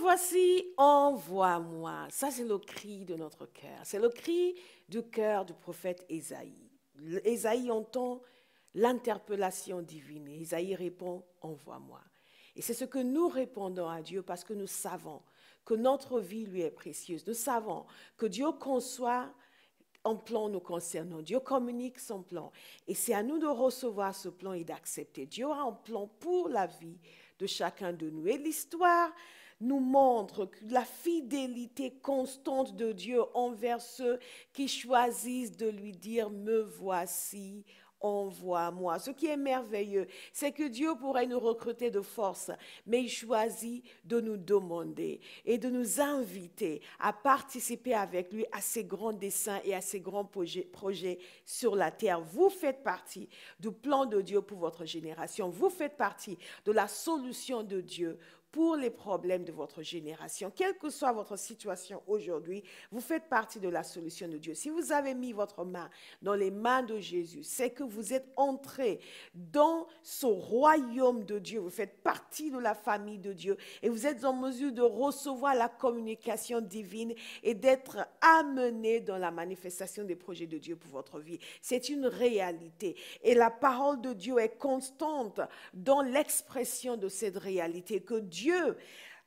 voici, envoie-moi. Ça, c'est le cri de notre cœur. C'est le cri du cœur du prophète isaïe Ésaïe entend l'interpellation divine. isaïe répond, envoie-moi. Et c'est ce que nous répondons à Dieu parce que nous savons que notre vie lui est précieuse. Nous savons que Dieu conçoit un plan nous concernant. Dieu communique son plan. Et c'est à nous de recevoir ce plan et d'accepter. Dieu a un plan pour la vie de chacun de nous. Et l'histoire nous montre la fidélité constante de Dieu envers ceux qui choisissent de lui dire me voici. Envoie-moi. Ce qui est merveilleux, c'est que Dieu pourrait nous recruter de force, mais il choisit de nous demander et de nous inviter à participer avec lui à ses grands desseins et à ses grands projets, projets sur la terre. Vous faites partie du plan de Dieu pour votre génération. Vous faites partie de la solution de Dieu pour les problèmes de votre génération. Quelle que soit votre situation aujourd'hui, vous faites partie de la solution de Dieu. Si vous avez mis votre main dans les mains de Jésus, c'est que vous êtes entré dans ce royaume de Dieu. Vous faites partie de la famille de Dieu et vous êtes en mesure de recevoir la communication divine et d'être amené dans la manifestation des projets de Dieu pour votre vie. C'est une réalité et la parole de Dieu est constante dans l'expression de cette réalité que Dieu Dieu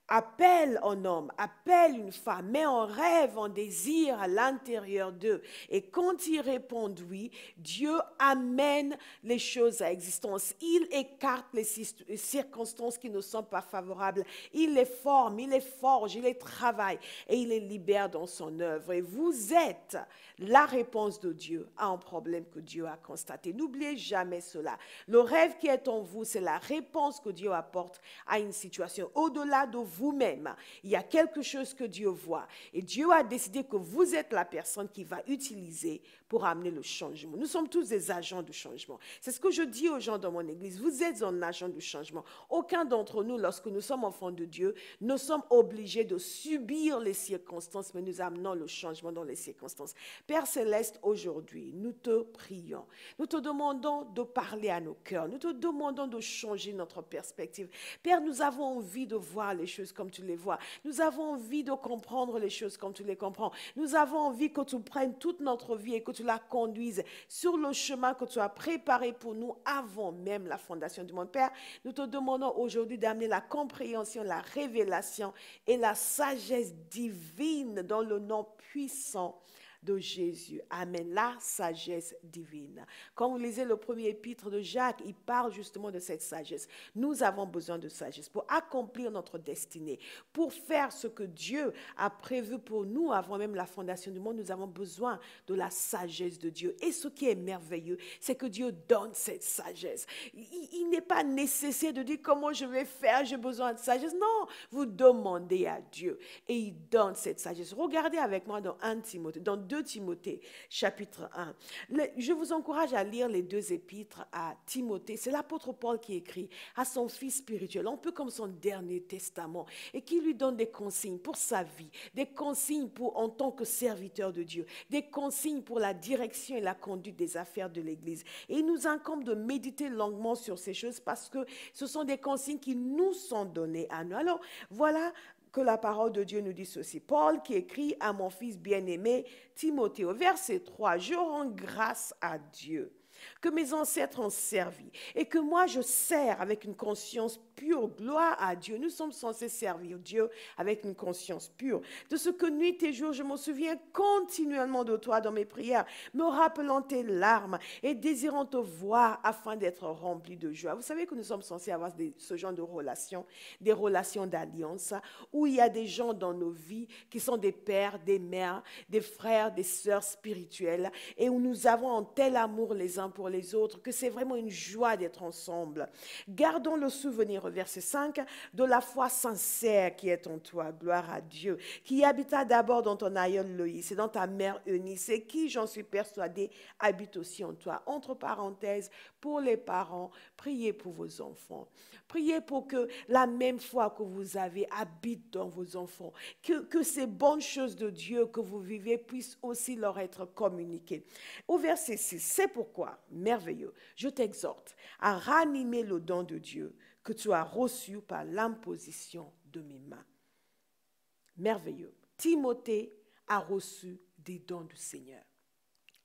appelle un homme, appelle une femme, met un rêve, un désir à l'intérieur d'eux. Et quand ils répondent oui, Dieu amène les choses à existence. Il écarte les circonstances qui ne sont pas favorables. Il les forme, il les forge, il les travaille et il les libère dans son œuvre. Et vous êtes la réponse de Dieu à un problème que Dieu a constaté. N'oubliez jamais cela. Le rêve qui est en vous, c'est la réponse que Dieu apporte à une situation. Au-delà de vous-même. Il y a quelque chose que Dieu voit. Et Dieu a décidé que vous êtes la personne qui va utiliser pour amener le changement. Nous sommes tous des agents du changement. C'est ce que je dis aux gens dans mon église. Vous êtes un agent du changement. Aucun d'entre nous, lorsque nous sommes enfants de Dieu, nous sommes obligés de subir les circonstances, mais nous amenons le changement dans les circonstances. Père céleste, aujourd'hui, nous te prions. Nous te demandons de parler à nos cœurs. Nous te demandons de changer notre perspective. Père, nous avons envie de voir les choses comme tu les vois. Nous avons envie de comprendre les choses comme tu les comprends. Nous avons envie que tu prennes toute notre vie et que tu la conduises sur le chemin que tu as préparé pour nous avant même la fondation du monde. Père, nous te demandons aujourd'hui d'amener la compréhension, la révélation et la sagesse divine dans le nom puissant de Jésus. Amen. La sagesse divine. Quand vous lisez le premier épître de Jacques, il parle justement de cette sagesse. Nous avons besoin de sagesse pour accomplir notre destinée, pour faire ce que Dieu a prévu pour nous avant même la fondation du monde. Nous avons besoin de la sagesse de Dieu. Et ce qui est merveilleux, c'est que Dieu donne cette sagesse. Il, n'est pas nécessaire de dire comment je vais faire, j'ai besoin de sagesse. Non, vous demandez à Dieu et il donne cette sagesse. Regardez avec moi dans 1 Timothée, dans 2 Timothée, chapitre 1. je vous encourage à lire les deux épîtres à Timothée. C'est l'apôtre Paul qui écrit à son fils spirituel, un peu comme son dernier testament, et qui lui donne des consignes pour sa vie, des consignes pour, en tant que serviteur de Dieu, des consignes pour la direction et la conduite des affaires de l'Église. Et il nous incombe de méditer longuement sur ces choses parce que ce sont des consignes qui nous sont données à nous. Alors, voilà que la parole de Dieu nous dit ceci. Paul qui écrit à mon fils bien-aimé Timothée au verset 3, je rends grâce à Dieu que mes ancêtres ont servi et que moi je sers avec une conscience pure. Gloire à Dieu. Nous sommes censés servir Dieu avec une conscience pure. De ce que nuit et jour je m'en souviens continuellement de toi dans mes prières, me rappelant tes larmes et désirant te voir afin d'être rempli de joie. Vous savez que nous sommes censés avoir ce genre de relations, des relations d'alliance où il y a des gens dans nos vies qui sont des pères, des mères, des frères, des sœurs spirituelles et où nous avons un tel amour les uns pour les autres, que c'est vraiment une joie d'être ensemble. Gardons le souvenir, verset 5, de la foi sincère qui est en toi, gloire à Dieu, qui habita d'abord dans ton aïeul Loïs et dans ta mère Eunice, et qui, j'en suis persuadée, habite aussi en toi. Entre parenthèses, pour les parents, priez pour vos enfants. Priez pour que la même foi que vous avez habite dans vos enfants, que, que ces bonnes choses de Dieu que vous vivez puissent aussi leur être communiquées. Au verset 6, c'est pourquoi merveilleux, je t'exhorte à ranimer le don de Dieu que tu as reçu par l'imposition de mes mains. Merveilleux. Timothée a reçu des dons du Seigneur.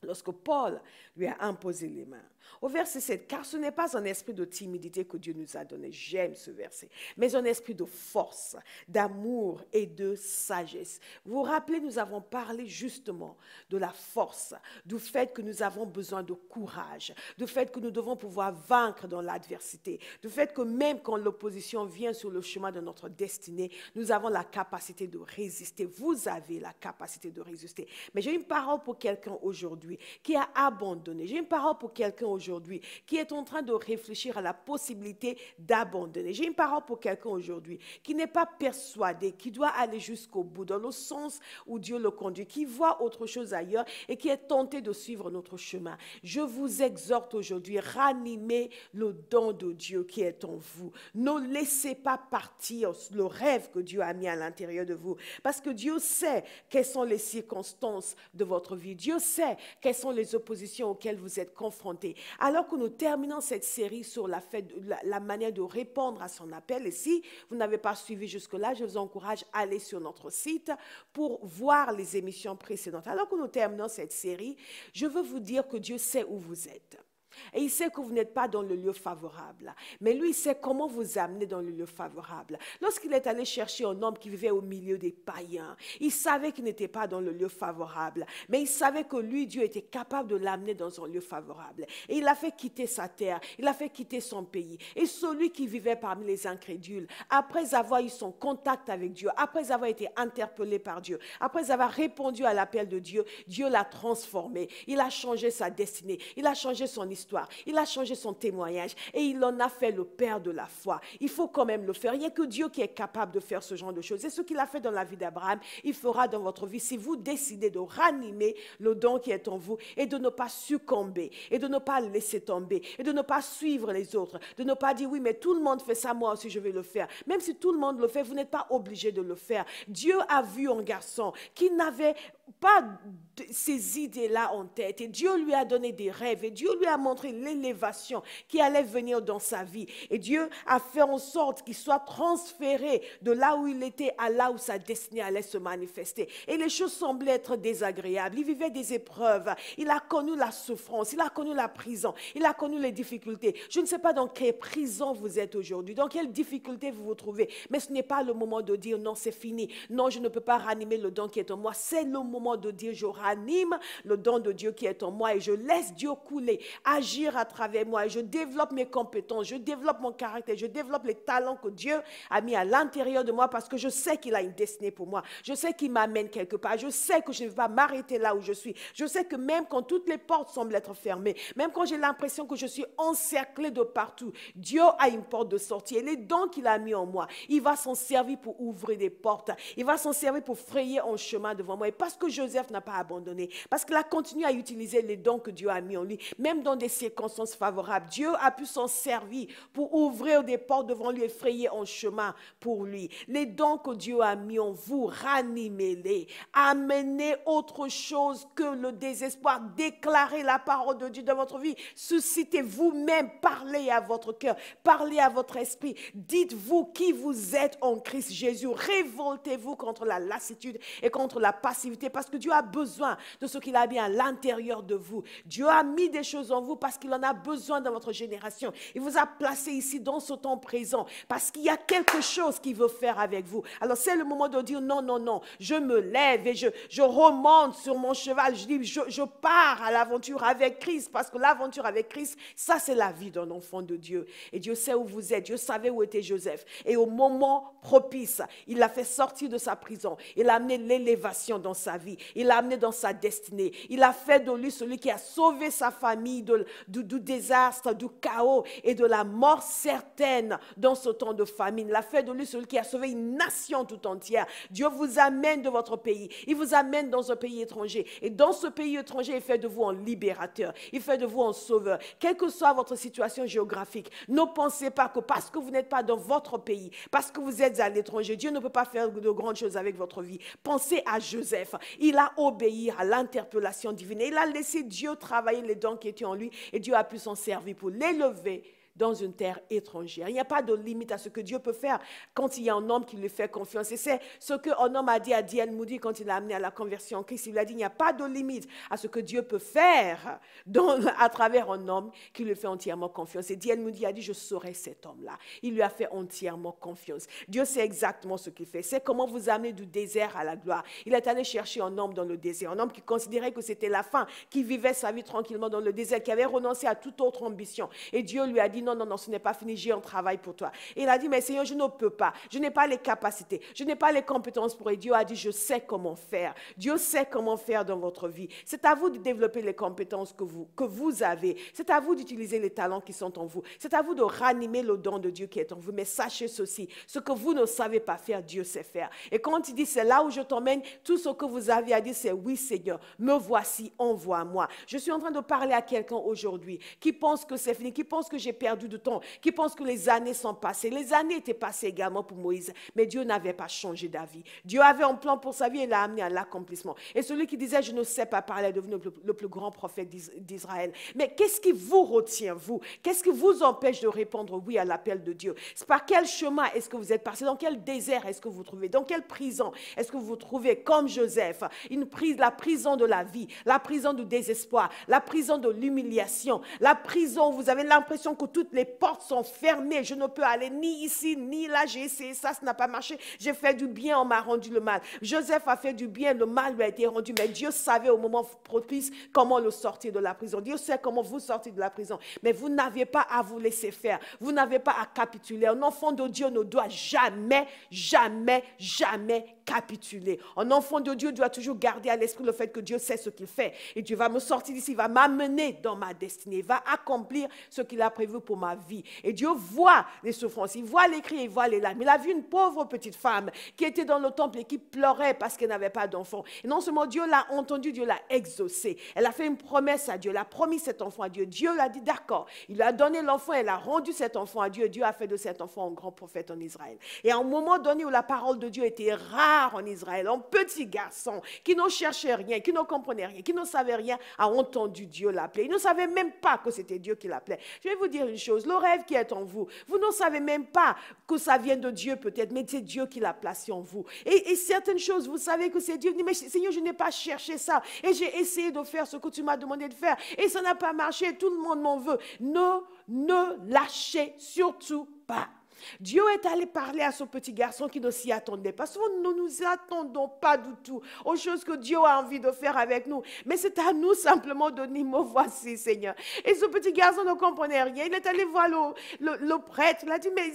Lorsque Paul lui a imposé les mains, au verset 7, car ce n'est pas un esprit de timidité que Dieu nous a donné, j'aime ce verset, mais un esprit de force, d'amour et de sagesse. Vous vous rappelez, nous avons parlé justement de la force, du fait que nous avons besoin de courage, du fait que nous devons pouvoir vaincre dans l'adversité, du fait que même quand l'opposition vient sur le chemin de notre destinée, nous avons la capacité de résister. Vous avez la capacité de résister. Mais j'ai une parole pour quelqu'un aujourd'hui qui a abandonné. J'ai une parole pour quelqu'un aujourd'hui qui est en train de réfléchir à la possibilité d'abandonner. J'ai une parole pour quelqu'un aujourd'hui qui n'est pas persuadé, qui doit aller jusqu'au bout dans le sens où Dieu le conduit, qui voit autre chose ailleurs et qui est tenté de suivre notre chemin. Je vous exhorte aujourd'hui, ranimez le don de Dieu qui est en vous. Ne laissez pas partir le rêve que Dieu a mis à l'intérieur de vous parce que Dieu sait quelles sont les circonstances de votre vie. Dieu sait quelles sont les oppositions auxquelles vous êtes confrontés. Alors que nous terminons cette série sur la, manière de répondre à son appel, et si vous n'avez pas suivi jusque-là, je vous encourage à aller sur notre site pour voir les émissions précédentes. Alors que nous terminons cette série, je veux vous dire que Dieu sait où vous êtes. Et il sait que vous n'êtes pas dans le lieu favorable. Mais lui, il sait comment vous amener dans le lieu favorable. Lorsqu'il est allé chercher un homme qui vivait au milieu des païens, il savait qu'il n'était pas dans le lieu favorable. Mais il savait que lui, Dieu, était capable de l'amener dans un lieu favorable. Et il a fait quitter sa terre. Il a fait quitter son pays. Et celui qui vivait parmi les incrédules, après avoir eu son contact avec Dieu, après avoir été interpellé par Dieu, après avoir répondu à l'appel de Dieu, Dieu l'a transformé. Il a changé sa destinée. Il a changé son histoire il a changé son témoignage et il en a fait le père de la foi. Il faut quand même le faire. Il n'y a que Dieu qui est capable de faire ce genre de choses. Et ce qu'il a fait dans la vie d'Abraham, il fera dans votre vie si vous décidez de ranimer le don qui est en vous et de ne pas succomber et de ne pas laisser tomber et de ne pas suivre les autres, de ne pas dire oui, mais tout le monde fait ça, moi aussi je vais le faire. Même si tout le monde le fait, vous n'êtes pas obligé de le faire. Dieu a vu un garçon qui n'avait pas ces idées-là en tête. Et Dieu lui a donné des rêves. Et Dieu lui a montré l'élévation qui allait venir dans sa vie. Et Dieu a fait en sorte qu'il soit transféré de là où il était à là où sa destinée allait se manifester. Et les choses semblaient être désagréables. Il vivait des épreuves. Il a connu la souffrance. Il a connu la prison. Il a connu les difficultés. Je ne sais pas dans quelle prison vous êtes aujourd'hui, dans quelle difficulté vous vous trouvez. Mais ce n'est pas le moment de dire non, c'est fini. Non, je ne peux pas ranimer le don qui est en moi. C'est le moment moi de dire, je ranime le don de Dieu qui est en moi et je laisse Dieu couler, agir à travers moi et je développe mes compétences, je développe mon caractère, je développe les talents que Dieu a mis à l'intérieur de moi parce que je sais qu'il a une destinée pour moi. Je sais qu'il m'amène quelque part. Je sais que je ne vais pas m'arrêter là où je suis. Je sais que même quand toutes les portes semblent être fermées, même quand j'ai l'impression que je suis encerclé de partout, Dieu a une porte de sortie. Et les dons qu'il a mis en moi, il va s'en servir pour ouvrir des portes. Il va s'en servir pour frayer un chemin devant moi. Et parce que Joseph n'a pas abandonné parce qu'il a continué à utiliser les dons que Dieu a mis en lui, même dans des circonstances favorables. Dieu a pu s'en servir pour ouvrir des portes devant lui et frayer un chemin pour lui. Les dons que Dieu a mis en vous, ranimez-les. Amenez autre chose que le désespoir. Déclarez la parole de Dieu dans votre vie. Suscitez vous-même. Parlez à votre cœur. Parlez à votre esprit. Dites-vous qui vous êtes en Christ Jésus. Révoltez-vous contre la lassitude et contre la passivité parce que Dieu a besoin de ce qu'il a bien à l'intérieur de vous. Dieu a mis des choses en vous parce qu'il en a besoin dans votre génération. Il vous a placé ici dans ce temps présent parce qu'il y a quelque chose qu'il veut faire avec vous. Alors c'est le moment de dire non, non, non, je me lève et je, je remonte sur mon cheval. Je dis, je, je pars à l'aventure avec Christ parce que l'aventure avec Christ, ça c'est la vie d'un enfant de Dieu. Et Dieu sait où vous êtes. Dieu savait où était Joseph. Et au moment propice, il l'a fait sortir de sa prison. Il a amené l'élévation dans sa vie vie. Il l'a amené dans sa destinée. Il a fait de lui celui qui a sauvé sa famille de, du, du, désastre, du chaos et de la mort certaine dans ce temps de famine. Il a fait de lui celui qui a sauvé une nation tout entière. Dieu vous amène de votre pays. Il vous amène dans un pays étranger. Et dans ce pays étranger, il fait de vous un libérateur. Il fait de vous un sauveur. Quelle que soit votre situation géographique, ne pensez pas que parce que vous n'êtes pas dans votre pays, parce que vous êtes à l'étranger, Dieu ne peut pas faire de grandes choses avec votre vie. Pensez à Joseph il a obéi à l'interpellation divine. il a laissé Dieu travailler les dons qui étaient en lui et Dieu a pu s'en servir pour l'élever dans une terre étrangère. Il n'y a pas de limite à ce que Dieu peut faire quand il y a un homme qui lui fait confiance. Et c'est ce qu'un homme a dit à Diane Moody quand il l'a amené à la conversion en Christ. Il lui a dit, il n'y a pas de limite à ce que Dieu peut faire dans, à travers un homme qui lui fait entièrement confiance. Et Diane Moody a dit, je saurai cet homme-là. Il lui a fait entièrement confiance. Dieu sait exactement ce qu'il fait. C'est comment vous amener du désert à la gloire. Il est allé chercher un homme dans le désert, un homme qui considérait que c'était la fin, qui vivait sa vie tranquillement dans le désert, qui avait renoncé à toute autre ambition. Et Dieu lui a dit, non, non, non, non, ce n'est pas fini, j'ai un travail pour toi. Et il a dit, mais Seigneur, je ne peux pas, je n'ai pas les capacités, je n'ai pas les compétences pour. Et Dieu a dit, je sais comment faire. Dieu sait comment faire dans votre vie. C'est à vous de développer les compétences que vous, que vous avez. C'est à vous d'utiliser les talents qui sont en vous. C'est à vous de ranimer le don de Dieu qui est en vous. Mais sachez ceci, ce que vous ne savez pas faire, Dieu sait faire. Et quand il dit, c'est là où je t'emmène, tout ce que vous avez à dire, c'est oui, Seigneur, me voici, envoie-moi. Je suis en train de parler à quelqu'un aujourd'hui qui pense que c'est fini, qui pense que j'ai perdu de temps, qui pensent que les années sont passées. Les années étaient passées également pour Moïse, mais Dieu n'avait pas changé d'avis. Dieu avait un plan pour sa vie et l'a amené à l'accomplissement. Et celui qui disait, je ne sais pas parler, est devenu le, plus grand prophète d'Israël. Mais qu'est-ce qui vous retient, vous Qu'est-ce qui vous empêche de répondre oui à l'appel de Dieu Par quel chemin est-ce que vous êtes passé Dans quel désert est-ce que vous trouvez Dans quelle prison est-ce que vous vous trouvez comme Joseph une prise, La prison de la vie, la prison du désespoir, la prison de l'humiliation, la prison où vous avez l'impression que tout les portes sont fermées. Je ne peux aller ni ici, ni là. J'ai essayé ça, ça n'a pas marché. J'ai fait du bien, on m'a rendu le mal. Joseph a fait du bien, le mal lui a été rendu. Mais Dieu savait au moment propice comment le sortir de la prison. Dieu sait comment vous sortir de la prison. Mais vous n'avez pas à vous laisser faire. Vous n'avez pas à capituler. Un enfant de Dieu ne doit jamais, jamais, jamais capituler. Un enfant de Dieu doit toujours garder à l'esprit le fait que Dieu sait ce qu'il fait. Et Dieu va me sortir d'ici, il va m'amener dans ma destinée, il va accomplir ce qu'il a prévu pour ma vie. Et Dieu voit les souffrances, il voit les cris, il voit les larmes. Il a vu une pauvre petite femme qui était dans le temple et qui pleurait parce qu'elle n'avait pas d'enfant. Et non seulement Dieu l'a entendu, Dieu l'a exaucé. Elle a fait une promesse à Dieu, elle a promis cet enfant à Dieu. Dieu a dit d'accord. Il a donné l'enfant, elle a rendu cet enfant à Dieu. Dieu a fait de cet enfant un grand prophète en Israël. Et à un moment donné où la parole de Dieu était rare, en Israël, un petit garçon qui ne cherchait rien, qui ne comprenait rien, qui ne savait rien, a entendu Dieu l'appeler. Il ne savait même pas que c'était Dieu qui l'appelait. Je vais vous dire une chose, le rêve qui est en vous, vous ne savez même pas que ça vient de Dieu peut-être, mais c'est Dieu qui l'a placé en vous. Et, certaines choses, vous savez que c'est Dieu. Mais Seigneur, je n'ai pas cherché ça et j'ai essayé de faire ce que tu m'as demandé de faire et ça n'a pas marché, tout le monde m'en veut. Ne, ne lâchez surtout pas. Dieu est allé parler à ce petit garçon qui ne s'y attendait pas. Souvent, nous ne nous attendons pas du tout aux choses que Dieu a envie de faire avec nous. Mais c'est à nous simplement de dire, voici, Seigneur. Et ce petit garçon ne comprenait rien. Il est allé voir le, prêtre. Il a dit, mais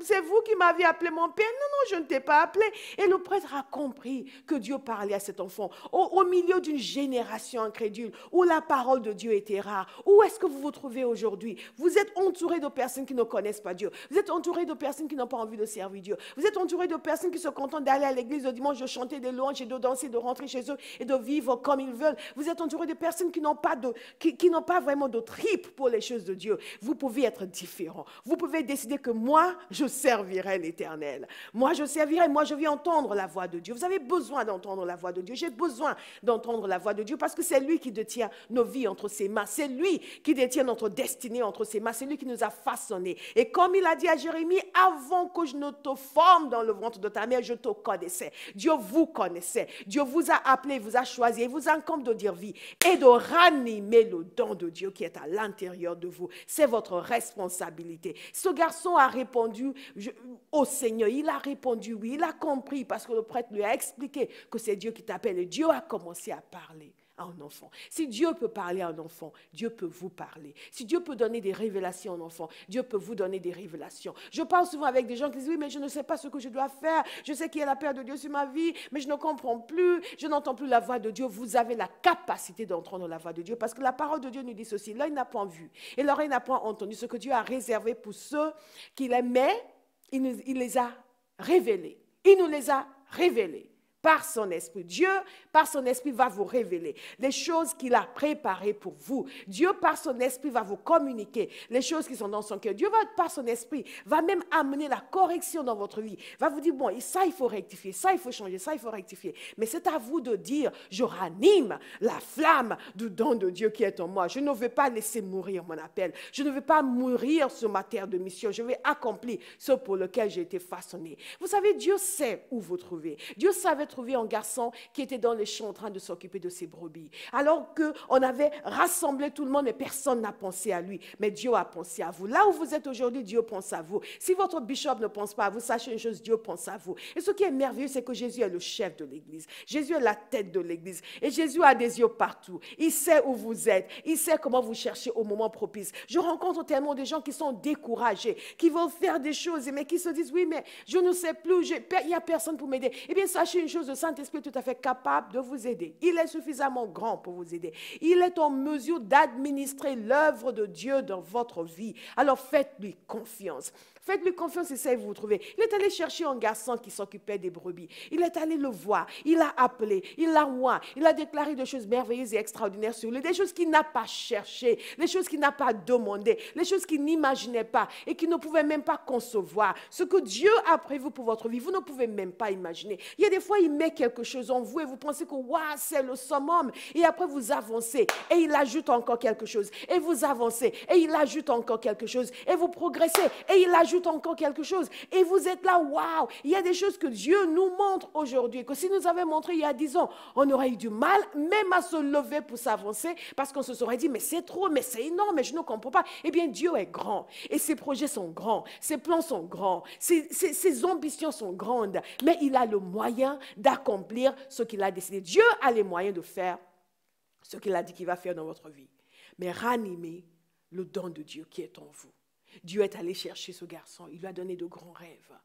c'est vous qui m'avez appelé mon père. Non, non, je ne t'ai pas appelé. Et le prêtre a compris que Dieu parlait à cet enfant. Au, au milieu d'une génération incrédule, où la parole de Dieu était rare, où est-ce que vous vous trouvez aujourd'hui? Vous êtes entouré de personnes qui ne connaissent pas Dieu. Vous êtes entouré de personnes qui n'ont pas envie de servir Dieu. Vous êtes entouré de personnes qui se contentent d'aller à l'église le dimanche, de chanter des louanges et de danser, de rentrer chez eux et de vivre comme ils veulent. Vous êtes entouré de personnes qui n'ont pas, de, qui, n'ont pas vraiment de tripes pour les choses de Dieu. Vous pouvez être différent. Vous pouvez décider que moi, je servirai l'Éternel. Moi, je servirai. Moi, je vais entendre la voix de Dieu. Vous avez besoin d'entendre la voix de Dieu. J'ai besoin d'entendre la voix de Dieu parce que c'est lui qui détient nos vies entre ses mains. C'est lui qui détient notre destinée entre ses mains. C'est lui qui nous a façonnés. Et comme il a dit à Jérémie, avant que je ne te forme dans le ventre de ta mère, je te connaissais. Dieu vous connaissait. Dieu vous a appelé, vous a choisi. Il vous incombe de dire vie et de ranimer le don de Dieu qui est à l'intérieur de vous. C'est votre responsabilité. Ce garçon a répondu au Seigneur. Il a répondu oui. Il a compris parce que le prêtre lui a expliqué que c'est Dieu qui t'appelle. Et Dieu a commencé à parler un enfant. Si Dieu peut parler à un enfant, Dieu peut vous parler. Si Dieu peut donner des révélations à un enfant, Dieu peut vous donner des révélations. Je parle souvent avec des gens qui disent, oui, mais je ne sais pas ce que je dois faire. Je sais qu'il y a la paix de Dieu sur ma vie, mais je ne comprends plus. Je n'entends plus la voix de Dieu. Vous avez la capacité d'entendre la voix de Dieu parce que la parole de Dieu nous dit ceci. L'œil n'a point vu et l'œil n'a point entendu ce que Dieu a réservé pour ceux qu'il aimait. Il, il les a révélés. Il nous les a révélés par son esprit. Dieu, par son esprit, va vous révéler les choses qu'il a préparées pour vous. Dieu, par son esprit, va vous communiquer les choses qui sont dans son cœur. Dieu, va, par son esprit, va même amener la correction dans votre vie. Va vous dire, bon, ça, il faut rectifier, ça, il faut changer, ça, il faut rectifier. Mais c'est à vous de dire, je ranime la flamme du don de Dieu qui est en moi. Je ne veux pas laisser mourir mon appel. Je ne veux pas mourir sur ma terre de mission. Je vais accomplir ce pour lequel j'ai été façonné. Vous savez, Dieu sait où vous trouvez. Dieu savait trouvé un garçon qui était dans les champs en train de s'occuper de ses brebis. Alors qu'on avait rassemblé tout le monde, mais personne n'a pensé à lui. Mais Dieu a pensé à vous. Là où vous êtes aujourd'hui, Dieu pense à vous. Si votre bishop ne pense pas à vous, sachez une chose, Dieu pense à vous. Et ce qui est merveilleux, c'est que Jésus est le chef de l'Église. Jésus est la tête de l'Église. Et Jésus a des yeux partout. Il sait où vous êtes. Il sait comment vous cherchez au moment propice. Je rencontre tellement de gens qui sont découragés, qui veulent faire des choses, mais qui se disent, oui, mais je ne sais plus, il n'y a personne pour m'aider. Eh bien, sachez une chose le Saint-Esprit est tout à fait capable de vous aider. Il est suffisamment grand pour vous aider. Il est en mesure d'administrer l'œuvre de Dieu dans votre vie. Alors faites-lui confiance. Faites-lui confiance et ça, vous trouvez. Il est allé chercher un garçon qui s'occupait des brebis. Il est allé le voir. Il a appelé. Il l'a oint. Il a déclaré des choses merveilleuses et extraordinaires sur lui. Des choses qu'il n'a pas cherchées. Des choses qu'il n'a pas demandées. Des choses qu'il n'imaginait pas et qu'il ne pouvait même pas concevoir. Ce que Dieu a prévu pour votre vie, vous ne pouvez même pas imaginer. Il y a des fois, il met quelque chose en vous et vous pensez que, waouh, c'est le summum. Et après, vous avancez et il ajoute encore quelque chose. Et vous avancez et il ajoute encore quelque chose. Et vous progressez et il ajoute encore quelque chose. Et vous êtes là, waouh, il y a des choses que Dieu nous montre aujourd'hui, que si nous avait montré il y a dix ans, on aurait eu du mal même à se lever pour s'avancer, parce qu'on se serait dit, mais c'est trop, mais c'est énorme, mais je ne comprends pas. Eh bien, Dieu est grand, et ses projets sont grands, ses plans sont grands, ses, ses ambitions sont grandes, mais il a le moyen d'accomplir ce qu'il a décidé. Dieu a les moyens de faire ce qu'il a dit qu'il va faire dans votre vie, mais ranimez le don de Dieu qui est en vous. Dieu est allé chercher ce garçon, il lui a donné de grands rêves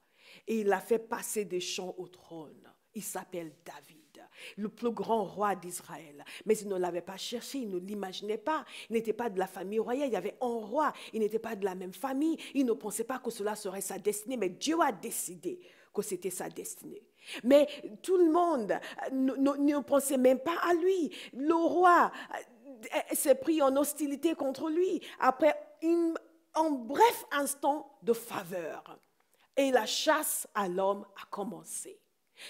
et il a fait passer des champs au trône. Il s'appelle David, le plus grand roi d'Israël. Mais il ne l'avait pas cherché, il ne l'imaginait pas. Il n'était pas de la famille royale, il y avait un roi, il n'était pas de la même famille. Il ne pensait pas que cela serait sa destinée, mais Dieu a décidé que c'était sa destinée. Mais tout le monde ne, ne pensait même pas à lui. Le roi s'est pris en hostilité contre lui. Après une un bref instant de faveur. Et la chasse à l'homme a commencé.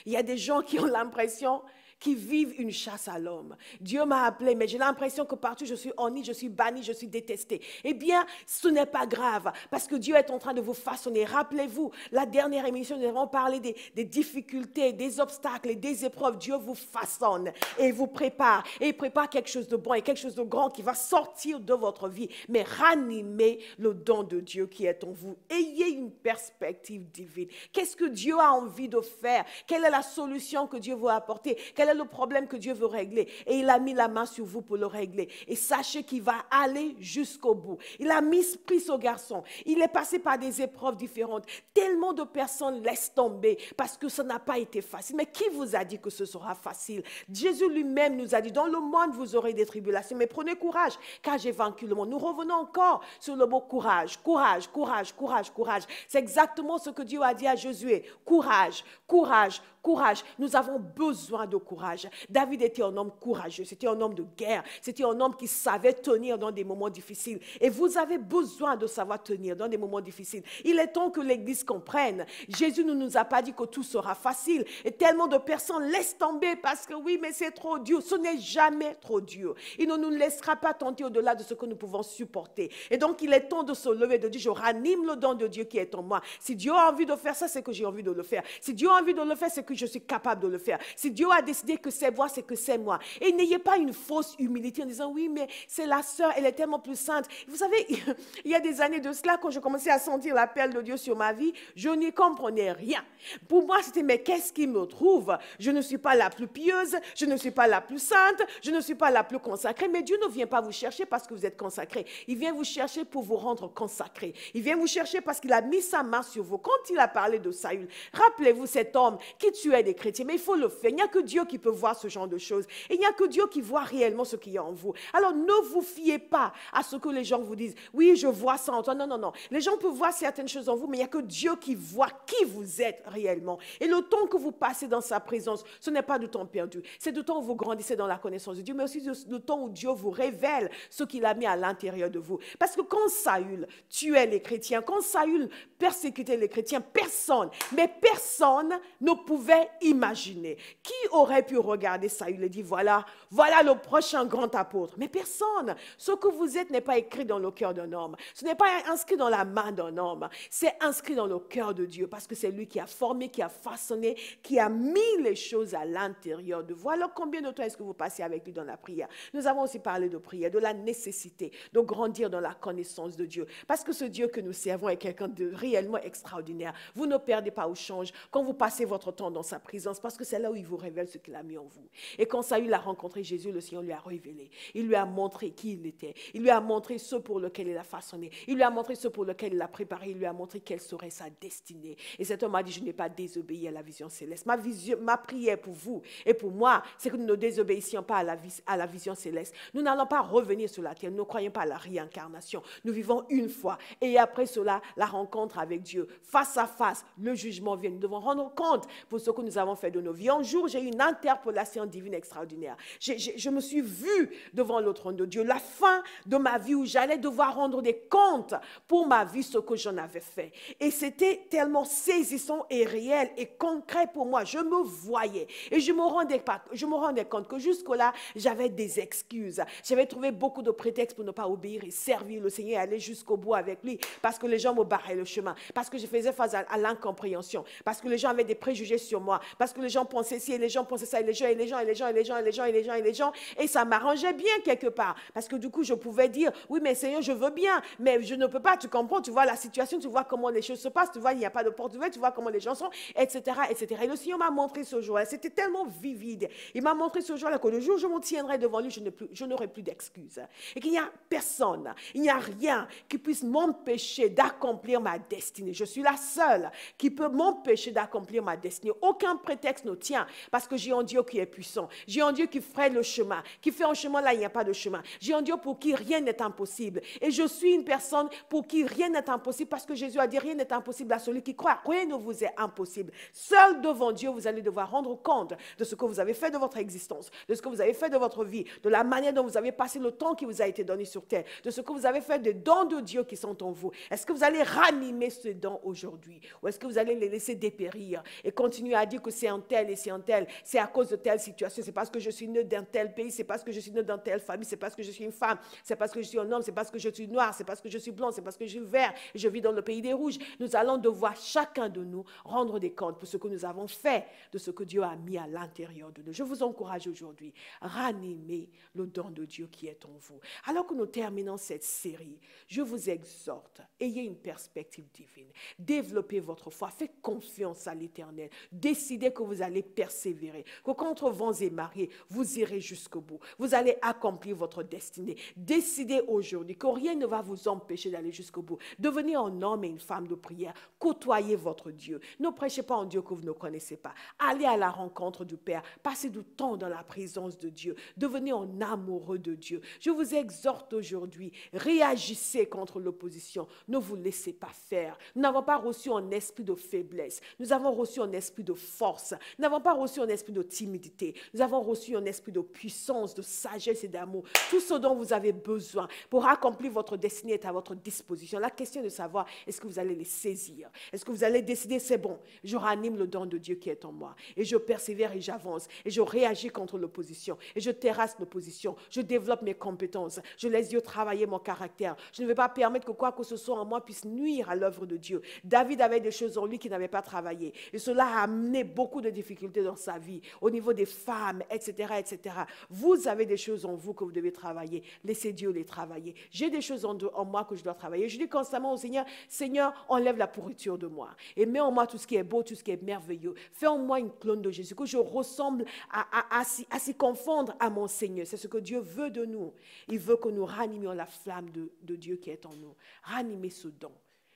Il y a des gens qui ont l'impression qui vivent une chasse à l'homme. Dieu m'a appelé, mais j'ai l'impression que partout je suis honni, je suis banni, je suis détesté. Eh bien, ce n'est pas grave, parce que Dieu est en train de vous façonner. Rappelez-vous, la dernière émission, nous avons parlé des, difficultés, des obstacles et des épreuves. Dieu vous façonne et vous prépare, et il prépare quelque chose de bon et quelque chose de grand qui va sortir de votre vie. Mais ranimez le don de Dieu qui est en vous. Ayez une perspective divine. Qu'est-ce que Dieu a envie de faire? Quelle est la solution que Dieu vous apporter? Quelle le problème que Dieu veut régler. Et il a mis la main sur vous pour le régler. Et sachez qu'il va aller jusqu'au bout. Il a mis pris au garçon. Il est passé par des épreuves différentes. Tellement de personnes laissent tomber parce que ça n'a pas été facile. Mais qui vous a dit que ce sera facile Jésus lui-même nous a dit, dans le monde, vous aurez des tribulations. Mais prenez courage, car j'ai vaincu le monde. Nous revenons encore sur le mot courage. Courage, courage, courage, courage. C'est exactement ce que Dieu a dit à Josué. Courage, courage, Courage. Nous avons besoin de courage. David était un homme courageux. C'était un homme de guerre. C'était un homme qui savait tenir dans des moments difficiles. Et vous avez besoin de savoir tenir dans des moments difficiles. Il est temps que l'Église comprenne. Jésus ne nous a pas dit que tout sera facile. Et tellement de personnes laissent tomber parce que oui, mais c'est trop dur. Ce n'est jamais trop dur. Il ne nous laissera pas tenter au-delà de ce que nous pouvons supporter. Et donc, il est temps de se lever, de dire, je ranime le don de Dieu qui est en moi. Si Dieu a envie de faire ça, c'est que j'ai envie de le faire. Si Dieu a envie de le faire, c'est que je suis capable de le faire. Si Dieu a décidé que c'est moi, c'est que c'est moi. Et n'ayez pas une fausse humilité en disant, oui, mais c'est la sœur, elle est tellement plus sainte. Vous savez, il y a des années de cela, quand je commençais à sentir l'appel de Dieu sur ma vie, je n'y comprenais rien. Pour moi, c'était, mais qu'est-ce qui me trouve Je ne suis pas la plus pieuse, je ne suis pas la plus sainte, je ne suis pas la plus consacrée. Mais Dieu ne vient pas vous chercher parce que vous êtes consacré. Il vient vous chercher pour vous rendre consacré. Il vient vous chercher parce qu'il a mis sa main sur vous. Quand il a parlé de Saül, rappelez-vous cet homme qui tu es des chrétiens, mais il faut le faire. Il n'y a que Dieu qui peut voir ce genre de choses. Il n'y a que Dieu qui voit réellement ce qu'il y a en vous. Alors ne vous fiez pas à ce que les gens vous disent. Oui, je vois ça en toi. Non, non, non. Les gens peuvent voir certaines choses en vous, mais il n'y a que Dieu qui voit qui vous êtes réellement. Et le temps que vous passez dans sa présence, ce n'est pas du temps perdu. C'est du temps où vous grandissez dans la connaissance de Dieu, mais aussi du temps où Dieu vous révèle ce qu'il a mis à l'intérieur de vous. Parce que quand Saül tuait les chrétiens, quand Saül persécutait les chrétiens, personne, mais personne ne pouvait imaginer. Qui aurait pu regarder il et dire, voilà, voilà le prochain grand apôtre Mais personne. Ce que vous êtes n'est pas écrit dans le cœur d'un homme. Ce n'est pas inscrit dans la main d'un homme. C'est inscrit dans le cœur de Dieu parce que c'est lui qui a formé, qui a façonné, qui a mis les choses à l'intérieur de vous. Alors combien de temps est-ce que vous passez avec lui dans la prière Nous avons aussi parlé de prière, de la nécessité de grandir dans la connaissance de Dieu. Parce que ce Dieu que nous servons est quelqu'un de réellement extraordinaire. Vous ne perdez pas au change quand vous passez votre temps dans sa présence parce que c'est là où il vous révèle ce qu'il a mis en vous. Et quand Saül a rencontré Jésus, le Seigneur lui a révélé. Il lui a montré qui il était. Il lui a montré ce pour lequel il a façonné. Il lui a montré ce pour lequel il l'a préparé. Il lui a montré quelle serait sa destinée. Et cet homme a dit, je n'ai pas désobéi à la vision céleste. Ma, vision, ma prière pour vous et pour moi, c'est que nous ne désobéissions pas à la, à la vision céleste. Nous n'allons pas revenir sur la terre. Nous ne croyons pas à la réincarnation. Nous vivons une fois. Et après cela, la rencontre avec Dieu, face à face, le jugement vient. Nous devons rendre compte pour ce que nous avons fait de nos vies. Un jour, j'ai eu une interpellation divine extraordinaire. Je, me suis vue devant le de Dieu, la fin de ma vie où j'allais devoir rendre des comptes pour ma vie, ce que j'en avais fait. Et c'était tellement saisissant et réel et concret pour moi. Je me voyais et je me rendais, pas, je me rendais compte que jusque-là, j'avais des excuses. J'avais trouvé beaucoup de prétextes pour ne pas obéir et servir le Seigneur, aller jusqu'au bout avec lui parce que les gens me barraient le chemin, parce que je faisais face à, à l'incompréhension, parce que les gens avaient des préjugés sur moi. Parce que les gens pensaient ci, et les gens pensaient ça, et les gens, et les gens, et les gens, et les gens, et les gens, et les gens, et les gens. Et ça m'arrangeait bien quelque part. Parce que du coup, je pouvais dire, oui, mais Seigneur, je veux bien, mais je ne peux pas. Tu comprends, tu vois la situation, tu vois comment les choses se passent, tu vois, il n'y a pas de porte ouverte, tu vois comment les gens sont, etc., etc. Et le Seigneur m'a montré ce jour-là. C'était tellement vivide. Il m'a montré ce jour-là que le jour où je me tiendrai devant lui, je n'aurai plus, plus d'excuses. Et qu'il n'y a personne, il n'y a rien qui puisse m'empêcher d'accomplir ma destinée. Je suis la seule qui peut m'empêcher d'accomplir ma destinée. Aucun prétexte ne tient parce que j'ai un Dieu qui est puissant. J'ai un Dieu qui fraye le chemin, qui fait un chemin là il n'y a pas de chemin. J'ai un Dieu pour qui rien n'est impossible. Et je suis une personne pour qui rien n'est impossible parce que Jésus a dit rien n'est impossible à celui qui croit. Rien ne vous est impossible. Seul devant Dieu, vous allez devoir rendre compte de ce que vous avez fait de votre existence, de ce que vous avez fait de votre vie, de la manière dont vous avez passé le temps qui vous a été donné sur terre, de ce que vous avez fait des dons de Dieu qui sont en vous. Est-ce que vous allez ranimer ces dons aujourd'hui ou est-ce que vous allez les laisser dépérir et continuer a dit que c'est en tel et c'est un tel, c'est à cause de telle situation, c'est parce que je suis né dans tel pays, c'est parce que je suis né dans telle famille, c'est parce que je suis une femme, c'est parce que je suis un homme, c'est parce que je suis noir, c'est parce que je suis blanc, c'est parce que je suis vert, je vis dans le pays des rouges. Nous allons devoir chacun de nous rendre des comptes pour ce que nous avons fait, de ce que Dieu a mis à l'intérieur de nous. Je vous encourage aujourd'hui, ranimez le don de Dieu qui est en vous. Alors que nous terminons cette série, je vous exhorte, ayez une perspective divine, développez votre foi, faites confiance à l'Éternel décidez que vous allez persévérer, que contre vents et mariés, vous irez jusqu'au bout. Vous allez accomplir votre destinée. Décidez aujourd'hui que rien ne va vous empêcher d'aller jusqu'au bout. Devenez un homme et une femme de prière. Côtoyez votre Dieu. Ne prêchez pas un Dieu que vous ne connaissez pas. Allez à la rencontre du Père. Passez du temps dans la présence de Dieu. Devenez un amoureux de Dieu. Je vous exhorte aujourd'hui, réagissez contre l'opposition. Ne vous laissez pas faire. Nous n'avons pas reçu un esprit de faiblesse. Nous avons reçu un esprit de force. Nous n'avons pas reçu un esprit de timidité. Nous avons reçu un esprit de puissance, de sagesse et d'amour. Tout ce dont vous avez besoin pour accomplir votre destinée est à votre disposition. La question est de savoir, est-ce que vous allez les saisir Est-ce que vous allez décider, c'est bon, je ranime le don de Dieu qui est en moi. Et je persévère et j'avance. Et je réagis contre l'opposition. Et je terrasse l'opposition. Je développe mes compétences. Je laisse Dieu travailler mon caractère. Je ne vais pas permettre que quoi que ce soit en moi puisse nuire à l'œuvre de Dieu. David avait des choses en lui qui n'avaient pas travaillé. Et cela a amené beaucoup de difficultés dans sa vie, au niveau des femmes, etc., etc. Vous avez des choses en vous que vous devez travailler. Laissez Dieu les travailler. J'ai des choses en, moi que je dois travailler. Je dis constamment au Seigneur, Seigneur, enlève la pourriture de moi et mets en moi tout ce qui est beau, tout ce qui est merveilleux. Fais en moi une clone de Jésus, que je ressemble à, à, à, s'y confondre à mon Seigneur. C'est ce que Dieu veut de nous. Il veut que nous ranimions la flamme de, de Dieu qui est en nous. Ranimez ce don.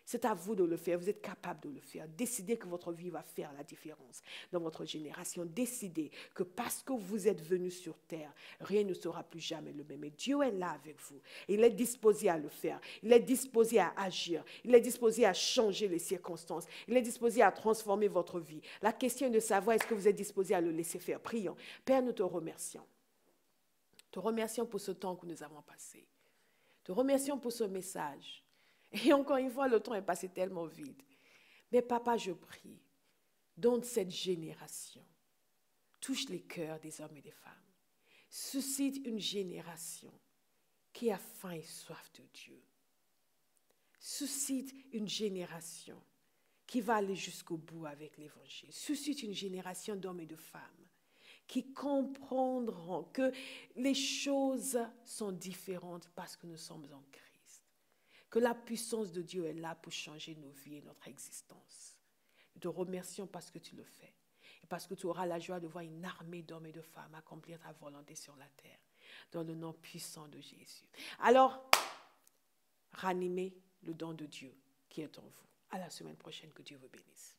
C'est à vous de le faire. Vous êtes capable de le faire. Décidez que votre vie va faire la différence dans votre génération. Décidez que parce que vous êtes venu sur terre, rien ne sera plus jamais le même. Et Dieu est là avec vous. Il est disposé à le faire. Il est disposé à agir. Il est disposé à changer les circonstances. Il est disposé à transformer votre vie. La question est de savoir est-ce que vous êtes disposé à le laisser faire. Prions. Père, nous te remercions. Te remercions pour ce temps que nous avons passé. Te remercions pour ce message. Et encore une fois, le temps est passé tellement vite. Mais papa, je prie, donne cette génération. Touche les cœurs des hommes et des femmes. Suscite une génération qui a faim et soif de Dieu. Suscite une génération qui va aller jusqu'au bout avec l'Évangile. Suscite une génération d'hommes et de femmes qui comprendront que les choses sont différentes parce que nous sommes en Christ que la puissance de Dieu est là pour changer nos vies et notre existence. Nous te remercions parce que tu le fais et parce que tu auras la joie de voir une armée d'hommes et de femmes accomplir ta volonté sur la terre, dans le nom puissant de Jésus. Alors, ranimez le don de Dieu qui est en vous. À la semaine prochaine, que Dieu vous bénisse.